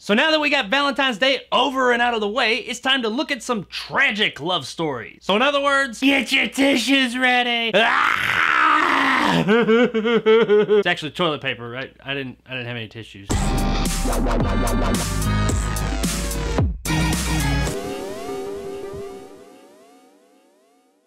So now that we got Valentine's Day over and out of the way, it's time to look at some tragic love stories. So in other words, get your tissues ready. Ah! it's actually toilet paper, right? I didn't I didn't have any tissues.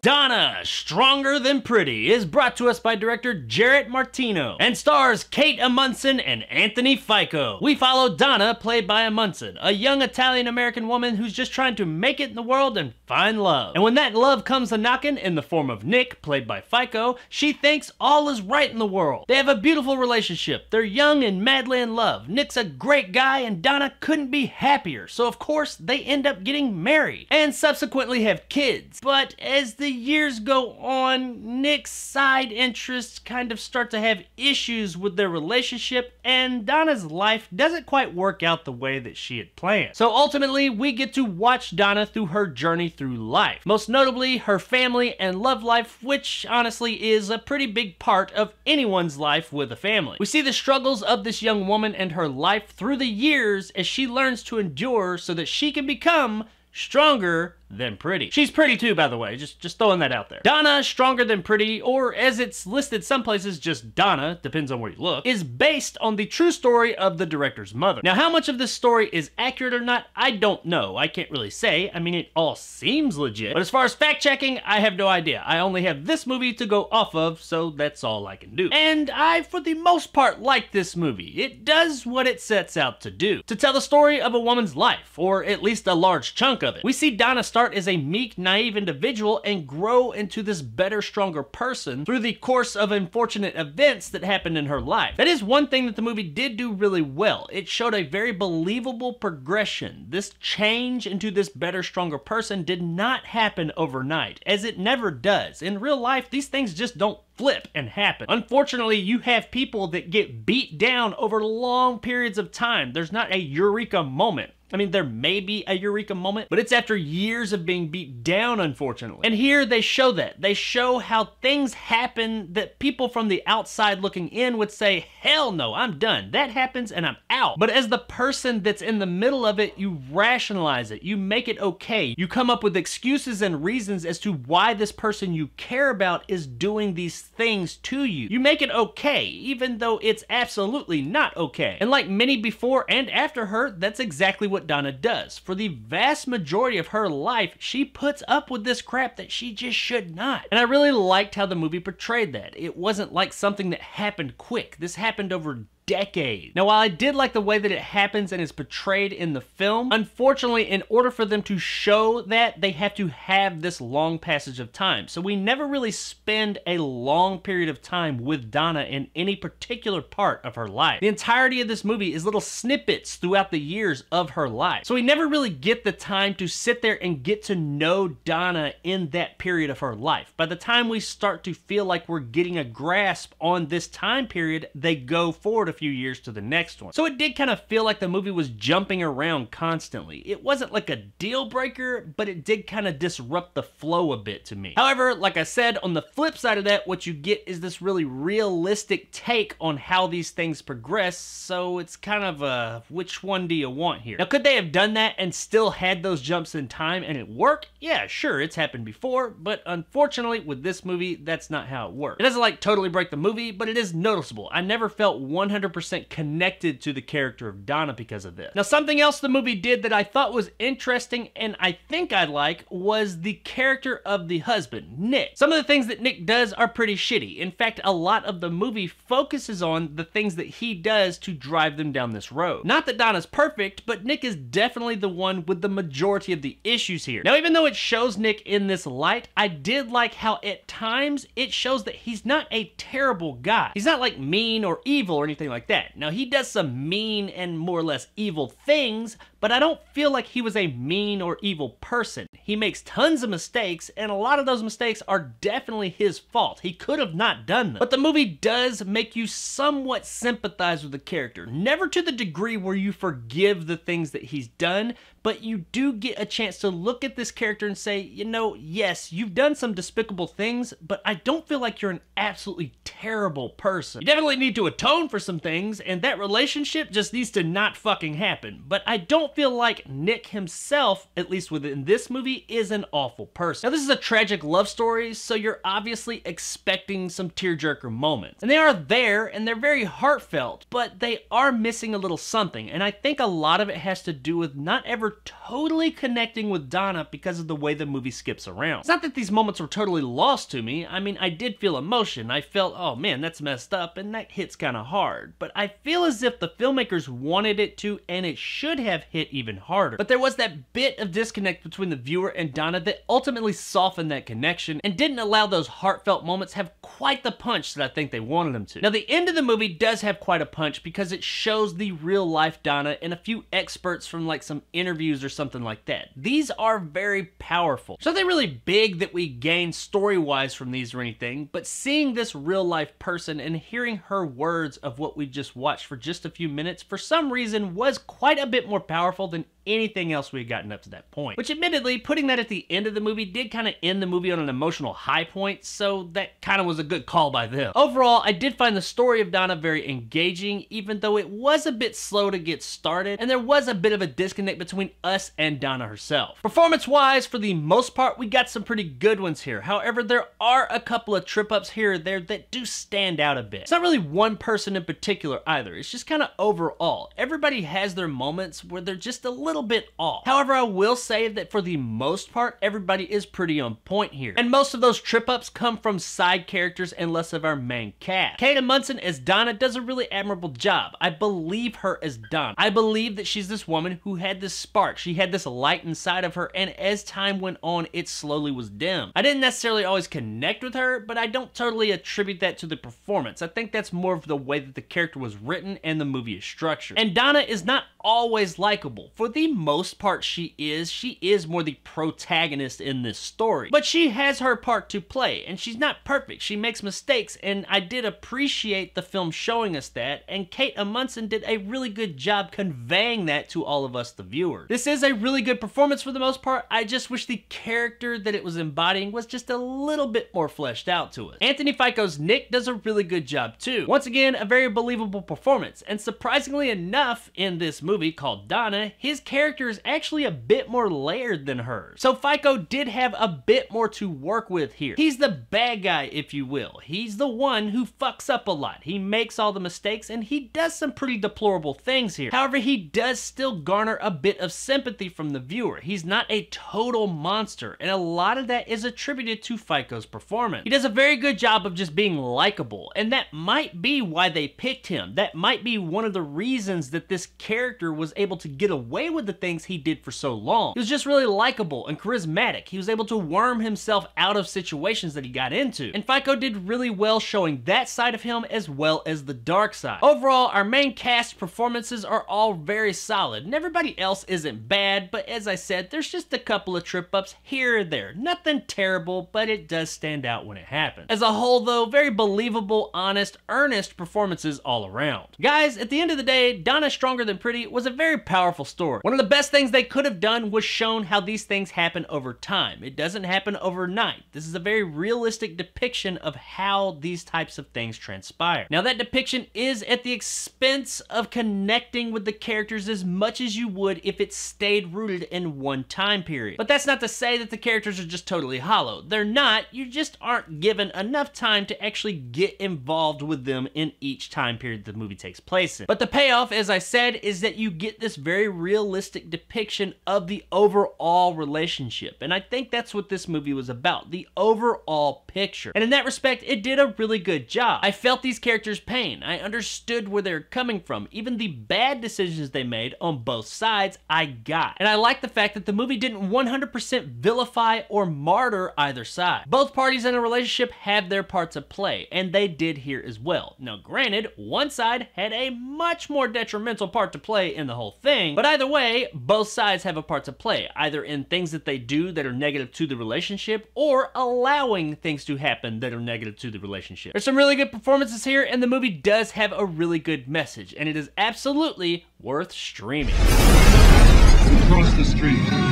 Done Stronger Than Pretty, is brought to us by director Jarrett Martino and stars Kate Amundsen and Anthony Fico. We follow Donna, played by Amundsen, a young Italian-American woman who's just trying to make it in the world and find love. And when that love comes a knocking in the form of Nick, played by Fico, she thinks all is right in the world. They have a beautiful relationship. They're young and madly in love. Nick's a great guy and Donna couldn't be happier, so of course they end up getting married and subsequently have kids. But as the years years go on, Nick's side interests kind of start to have issues with their relationship, and Donna's life doesn't quite work out the way that she had planned. So ultimately, we get to watch Donna through her journey through life, most notably her family and love life, which honestly is a pretty big part of anyone's life with a family. We see the struggles of this young woman and her life through the years as she learns to endure so that she can become stronger than pretty. She's pretty too, by the way, just, just throwing that out there. Donna, stronger than pretty, or as it's listed some places, just Donna, depends on where you look, is based on the true story of the director's mother. Now, how much of this story is accurate or not, I don't know. I can't really say. I mean, it all seems legit, but as far as fact checking, I have no idea. I only have this movie to go off of, so that's all I can do. And I, for the most part, like this movie. It does what it sets out to do. To tell the story of a woman's life, or at least a large chunk of it. We see Donna start start as a meek, naive individual and grow into this better, stronger person through the course of unfortunate events that happened in her life. That is one thing that the movie did do really well. It showed a very believable progression. This change into this better, stronger person did not happen overnight, as it never does. In real life, these things just don't flip and happen. Unfortunately, you have people that get beat down over long periods of time. There's not a eureka moment. I mean, there may be a eureka moment, but it's after years of being beat down, unfortunately. And here they show that. They show how things happen that people from the outside looking in would say, hell no, I'm done. That happens and I'm out. But as the person that's in the middle of it, you rationalize it. You make it okay. You come up with excuses and reasons as to why this person you care about is doing these things to you. You make it okay, even though it's absolutely not okay. And like many before and after her, that's exactly what what Donna does. For the vast majority of her life, she puts up with this crap that she just should not. And I really liked how the movie portrayed that. It wasn't like something that happened quick. This happened over now, while I did like the way that it happens and is portrayed in the film, unfortunately, in order for them to show that, they have to have this long passage of time. So we never really spend a long period of time with Donna in any particular part of her life. The entirety of this movie is little snippets throughout the years of her life. So we never really get the time to sit there and get to know Donna in that period of her life. By the time we start to feel like we're getting a grasp on this time period, they go forward a few years to the next one. So it did kind of feel like the movie was jumping around constantly. It wasn't like a deal breaker, but it did kind of disrupt the flow a bit to me. However, like I said, on the flip side of that, what you get is this really realistic take on how these things progress, so it's kind of a which one do you want here? Now, could they have done that and still had those jumps in time and it work? Yeah, sure, it's happened before, but unfortunately with this movie, that's not how it works. It doesn't like totally break the movie, but it is noticeable. I never felt 100 100% connected to the character of Donna because of this. Now, something else the movie did that I thought was interesting and I think I like was the character of the husband, Nick. Some of the things that Nick does are pretty shitty. In fact, a lot of the movie focuses on the things that he does to drive them down this road. Not that Donna's perfect, but Nick is definitely the one with the majority of the issues here. Now, even though it shows Nick in this light, I did like how at times it shows that he's not a terrible guy. He's not like mean or evil or anything like that. Now, he does some mean and more or less evil things, but I don't feel like he was a mean or evil person. He makes tons of mistakes, and a lot of those mistakes are definitely his fault. He could have not done them. But the movie does make you somewhat sympathize with the character. Never to the degree where you forgive the things that he's done, but you do get a chance to look at this character and say, you know, yes, you've done some despicable things, but I don't feel like you're an absolutely terrible person. You definitely need to atone for some things, and that relationship just needs to not fucking happen. But I don't feel like Nick himself, at least within this movie, is an awful person. Now, this is a tragic love story, so you're obviously expecting some tearjerker moments. And they are there, and they're very heartfelt, but they are missing a little something. And I think a lot of it has to do with not ever totally connecting with Donna because of the way the movie skips around. It's not that these moments were totally lost to me. I mean, I did feel emotion. I felt, oh man, that's messed up, and that hits kind of hard. But I feel as if the filmmakers wanted it to, and it should have hit hit even harder. But there was that bit of disconnect between the viewer and Donna that ultimately softened that connection and didn't allow those heartfelt moments have quite the punch that I think they wanted them to. Now the end of the movie does have quite a punch because it shows the real life Donna and a few experts from like some interviews or something like that. These are very powerful. Something nothing really big that we gain story-wise from these or anything, but seeing this real life person and hearing her words of what we just watched for just a few minutes for some reason was quite a bit more powerful powerful than anything else we had gotten up to that point. Which admittedly, putting that at the end of the movie did kind of end the movie on an emotional high point, so that kind of was a good call by them. Overall, I did find the story of Donna very engaging, even though it was a bit slow to get started, and there was a bit of a disconnect between us and Donna herself. Performance-wise, for the most part, we got some pretty good ones here. However, there are a couple of trip-ups here or there that do stand out a bit. It's not really one person in particular either, it's just kind of overall. Everybody has their moments where they're just a little little bit off. However, I will say that for the most part, everybody is pretty on point here. And most of those trip ups come from side characters and less of our main cast. Kata Munson as Donna does a really admirable job. I believe her as Donna. I believe that she's this woman who had this spark. She had this light inside of her, and as time went on, it slowly was dim. I didn't necessarily always connect with her, but I don't totally attribute that to the performance. I think that's more of the way that the character was written and the movie is structured. And Donna is not always likable. For the the most part she is. She is more the protagonist in this story. But she has her part to play, and she's not perfect. She makes mistakes, and I did appreciate the film showing us that, and Kate Amundsen did a really good job conveying that to all of us, the viewers. This is a really good performance for the most part. I just wish the character that it was embodying was just a little bit more fleshed out to us. Anthony Fico's Nick does a really good job too. Once again, a very believable performance, and surprisingly enough, in this movie called Donna, his character is actually a bit more layered than hers. So Fico did have a bit more to work with here. He's the bad guy, if you will. He's the one who fucks up a lot. He makes all the mistakes and he does some pretty deplorable things here. However, he does still garner a bit of sympathy from the viewer. He's not a total monster, and a lot of that is attributed to Fico's performance. He does a very good job of just being likable, and that might be why they picked him. That might be one of the reasons that this character was able to get away with with the things he did for so long. He was just really likable and charismatic. He was able to worm himself out of situations that he got into. And Fico did really well showing that side of him as well as the dark side. Overall, our main cast performances are all very solid and everybody else isn't bad, but as I said, there's just a couple of trip ups here or there. Nothing terrible, but it does stand out when it happens. As a whole though, very believable, honest, earnest performances all around. Guys, at the end of the day, Donna Stronger Than Pretty was a very powerful story. One one of the best things they could have done was shown how these things happen over time. It doesn't happen overnight. This is a very realistic depiction of how these types of things transpire. Now that depiction is at the expense of connecting with the characters as much as you would if it stayed rooted in one time period. But that's not to say that the characters are just totally hollow. They're not, you just aren't given enough time to actually get involved with them in each time period the movie takes place in. But the payoff, as I said, is that you get this very realistic realistic depiction of the overall relationship. And I think that's what this movie was about the overall picture. And in that respect, it did a really good job. I felt these characters' pain, I understood where they're coming from. Even the bad decisions they made on both sides, I got. And I like the fact that the movie didn't 100% vilify or martyr either side. Both parties in a relationship have their parts of play, and they did here as well. Now, granted, one side had a much more detrimental part to play in the whole thing, but either way, both sides have a part to play, either in things that they do that are negative to the relationship or allowing things to happen that are negative to the relationship. There's some really good performances here, and the movie does have a really good message, and it is absolutely worth streaming. Across the street.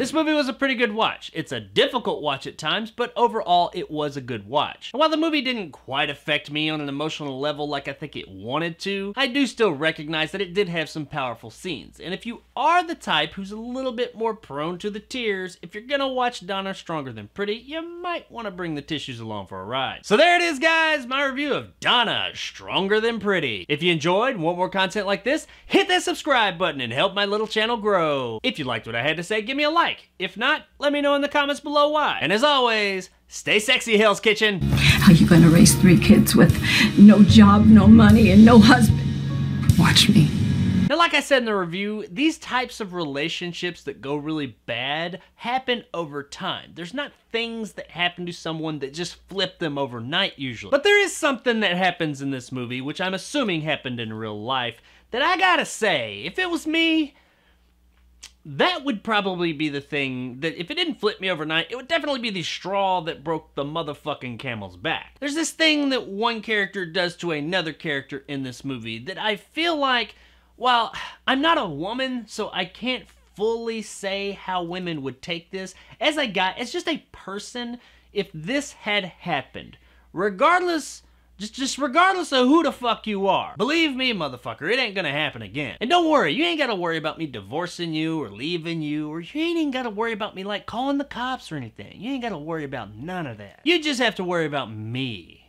This movie was a pretty good watch. It's a difficult watch at times, but overall it was a good watch. And while the movie didn't quite affect me on an emotional level like I think it wanted to, I do still recognize that it did have some powerful scenes. And if you are the type who's a little bit more prone to the tears, if you're gonna watch Donna Stronger Than Pretty, you might wanna bring the tissues along for a ride. So there it is guys, my review of Donna Stronger Than Pretty. If you enjoyed and want more content like this, hit that subscribe button and help my little channel grow. If you liked what I had to say, give me a like like. If not, let me know in the comments below why. And as always, stay sexy, Hell's Kitchen. How you gonna raise three kids with no job, no money, and no husband? Watch me. Now, like I said in the review, these types of relationships that go really bad happen over time. There's not things that happen to someone that just flip them overnight usually. But there is something that happens in this movie, which I'm assuming happened in real life, that I gotta say, if it was me, that would probably be the thing that if it didn't flip me overnight, it would definitely be the straw that broke the motherfucking camel's back. There's this thing that one character does to another character in this movie that I feel like, while I'm not a woman, so I can't fully say how women would take this, as a guy, as just a person, if this had happened, regardless just, just regardless of who the fuck you are. Believe me, motherfucker, it ain't gonna happen again. And don't worry, you ain't gotta worry about me divorcing you or leaving you, or you ain't even gotta worry about me like calling the cops or anything. You ain't gotta worry about none of that. You just have to worry about me.